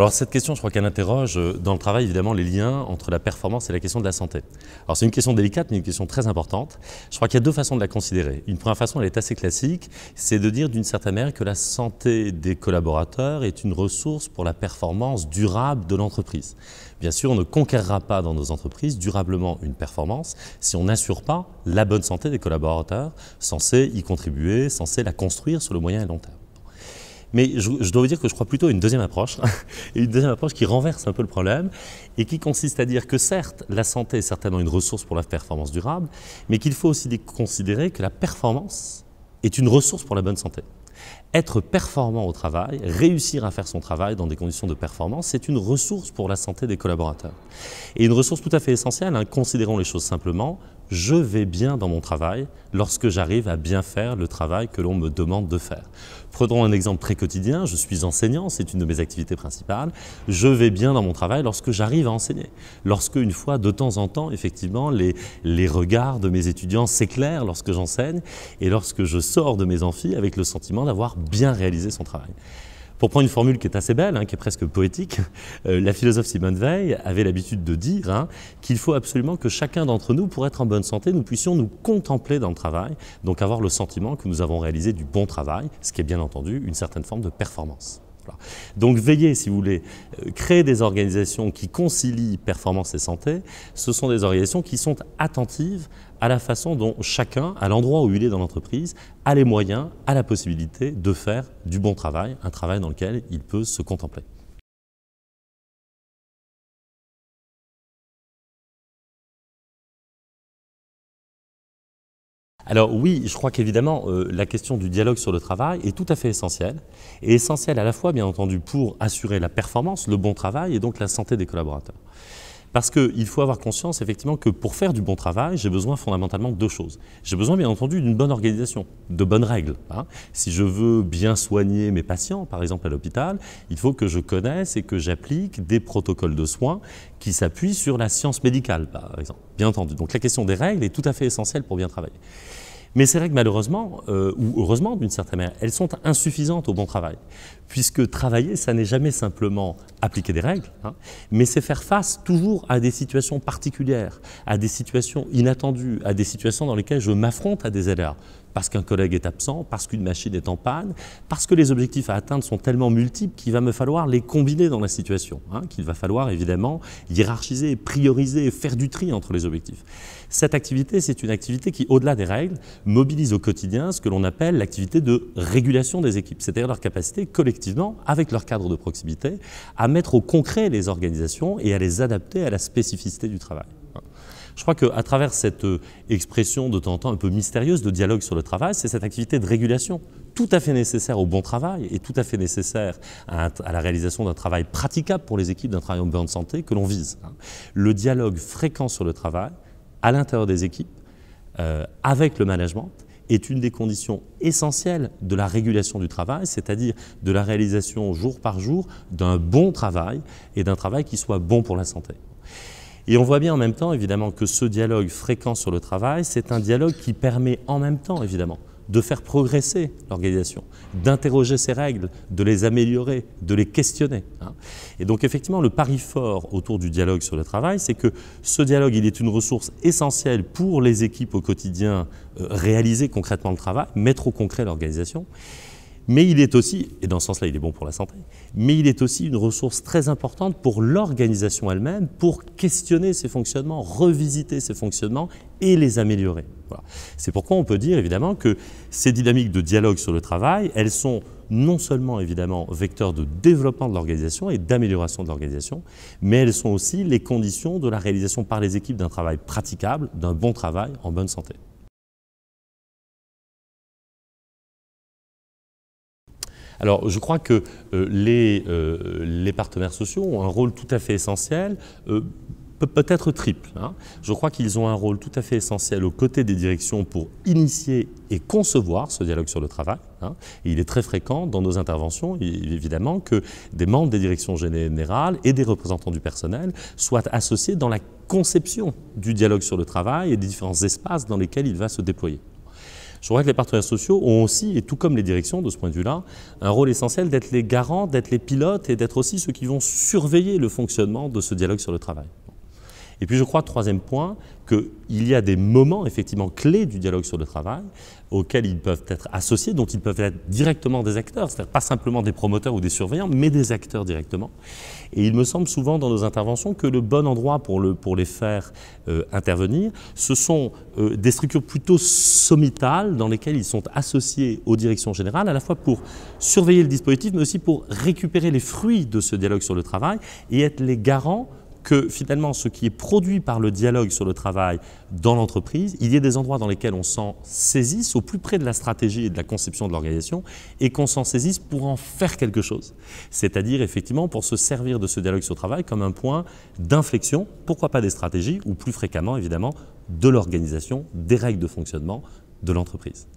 Alors cette question, je crois qu'elle interroge euh, dans le travail évidemment les liens entre la performance et la question de la santé. Alors c'est une question délicate mais une question très importante. Je crois qu'il y a deux façons de la considérer. Une première façon, elle est assez classique, c'est de dire d'une certaine manière que la santé des collaborateurs est une ressource pour la performance durable de l'entreprise. Bien sûr, on ne conquérera pas dans nos entreprises durablement une performance si on n'assure pas la bonne santé des collaborateurs, censés y contribuer, censés la construire sur le moyen et long terme. Mais je, dois vous dire que je crois plutôt à une deuxième approche, une deuxième approche qui renverse un peu le problème, et qui consiste à dire que certes, la santé est certainement une ressource pour la performance durable, mais qu'il faut aussi considérer que la performance est une ressource pour la bonne santé. Être performant au travail, réussir à faire son travail dans des conditions de performance, c'est une ressource pour la santé des collaborateurs. Et une ressource tout à fait essentielle, en hein, considérons les choses simplement, je vais bien dans mon travail lorsque j'arrive à bien faire le travail que l'on me demande de faire. Prenons un exemple très quotidien, je suis enseignant, c'est une de mes activités principales, je vais bien dans mon travail lorsque j'arrive à enseigner, lorsque une fois de temps en temps, effectivement, les, les regards de mes étudiants s'éclairent lorsque j'enseigne et lorsque je sors de mes amphis avec le sentiment d'avoir bien réalisé son travail. Pour prendre une formule qui est assez belle, hein, qui est presque poétique, euh, la philosophe Simone Veil avait l'habitude de dire hein, qu'il faut absolument que chacun d'entre nous, pour être en bonne santé, nous puissions nous contempler dans le travail, donc avoir le sentiment que nous avons réalisé du bon travail, ce qui est bien entendu une certaine forme de performance. Donc veillez, si vous voulez, euh, créer des organisations qui concilient performance et santé, ce sont des organisations qui sont attentives à la façon dont chacun, à l'endroit où il est dans l'entreprise, a les moyens, a la possibilité de faire du bon travail, un travail dans lequel il peut se contempler. alors oui, je crois qu'évidemment, euh, la question du dialogue sur le travail est tout à fait essentielle, et essentielle à la fois, bien entendu, pour assurer la performance, le bon travail et donc la santé des collaborateurs. Parce qu'il faut avoir conscience effectivement que pour faire du bon travail, j'ai besoin fondamentalement de deux choses. J'ai besoin bien entendu d'une bonne organisation, de bonnes règles. Hein. Si je veux bien soigner mes patients, par exemple à l'hôpital, il faut que je connaisse et que j'applique des protocoles de soins qui s'appuient sur la science médicale, par exemple. Bien entendu. Donc la question des règles est tout à fait essentielle pour bien travailler. Mais ces règles, malheureusement, euh, ou heureusement d'une certaine manière, elles sont insuffisantes au bon travail. Puisque travailler, ça n'est jamais simplement appliquer des règles, hein. mais c'est faire face toujours à des situations particulières, à des situations inattendues, à des situations dans lesquelles je m'affronte à des erreurs. Parce qu'un collègue est absent, parce qu'une machine est en panne, parce que les objectifs à atteindre sont tellement multiples qu'il va me falloir les combiner dans la situation, hein, qu'il va falloir évidemment hiérarchiser, prioriser, faire du tri entre les objectifs. Cette activité, c'est une activité qui, au-delà des règles, mobilise au quotidien ce que l'on appelle l'activité de régulation des équipes, c'est-à-dire leur capacité collectivement, avec leur cadre de proximité, à mettre au concret les organisations et à les adapter à la spécificité du travail. Je crois qu'à travers cette euh, expression de temps en temps un peu mystérieuse de dialogue sur le travail, c'est cette activité de régulation tout à fait nécessaire au bon travail et tout à fait nécessaire à, la réalisation d'un travail praticable pour les équipes, d'un travail en bonne santé que l'on vise. Hein. Le dialogue fréquent sur le travail à l'intérieur des équipes, euh, avec le management, est une des conditions essentielles de la régulation du travail, c'est-à-dire de la réalisation jour par jour d'un bon travail et d'un travail qui soit bon pour la santé. Et on voit bien en même temps, évidemment, que ce dialogue fréquent sur le travail, c'est un dialogue qui permet en même temps, évidemment, de faire progresser l'organisation, d'interroger ses règles, de les améliorer, de les questionner. Hein. Et donc effectivement, le pari fort autour du dialogue sur le travail, c'est que ce dialogue, il est une ressource essentielle pour les équipes au quotidien, euh, réaliser concrètement le travail, mettre au concret l'organisation. Mais il est aussi, et dans ce sens-là, il est bon pour la santé, mais il est aussi une ressource très importante pour l'organisation elle-même, pour questionner ses fonctionnements, revisiter ses fonctionnements et les améliorer. C'est pourquoi on peut dire évidemment que ces dynamiques de dialogue sur le travail, elles sont non seulement évidemment vecteurs de développement de l'organisation et d'amélioration de l'organisation, mais elles sont aussi les conditions de la réalisation par les équipes d'un travail praticable, d'un bon travail en bonne santé. Alors, je crois que euh, euh, les, partenaires sociaux ont un rôle tout à fait essentiel euh, peut-être triple. Hein. Je crois qu'ils ont un rôle tout à fait essentiel aux côtés des directions pour initier et concevoir ce dialogue sur le travail. Hein. il est très fréquent dans nos interventions, évidemment, que des membres des directions générales et des représentants du personnel soient associés dans la conception du dialogue sur le travail et des différents espaces dans lesquels il va se déployer. Je crois que les partenaires sociaux ont aussi, et tout comme les directions de ce point de vue-là, un rôle essentiel d'être les garants, d'être les pilotes et d'être aussi ceux qui vont surveiller le fonctionnement de ce dialogue sur le travail. Et puis je crois, troisième point, qu'il y a des moments effectivement clés du dialogue sur le travail auxquels ils peuvent être associés, dont ils peuvent être directement des acteurs, c'est-à-dire pas simplement des promoteurs ou des surveillants, mais des acteurs directement. Et il me semble souvent dans nos interventions que le bon endroit pour, le, pour les faire euh, intervenir, ce sont euh, des structures plutôt sommitales dans lesquelles ils sont associés aux directions générales, à la fois pour surveiller le dispositif, mais aussi pour récupérer les fruits de ce dialogue sur le travail et être les garants que finalement ce qui est produit par le dialogue sur le travail dans l'entreprise, il y ait des endroits dans lesquels on s'en saisisse au plus près de la stratégie et de la conception de l'organisation et qu'on s'en saisisse pour en faire quelque chose. C'est-à-dire effectivement pour se servir de ce dialogue sur le travail comme un point d'inflexion, pourquoi pas des stratégies ou plus fréquemment évidemment de l'organisation, des règles de fonctionnement de l'entreprise.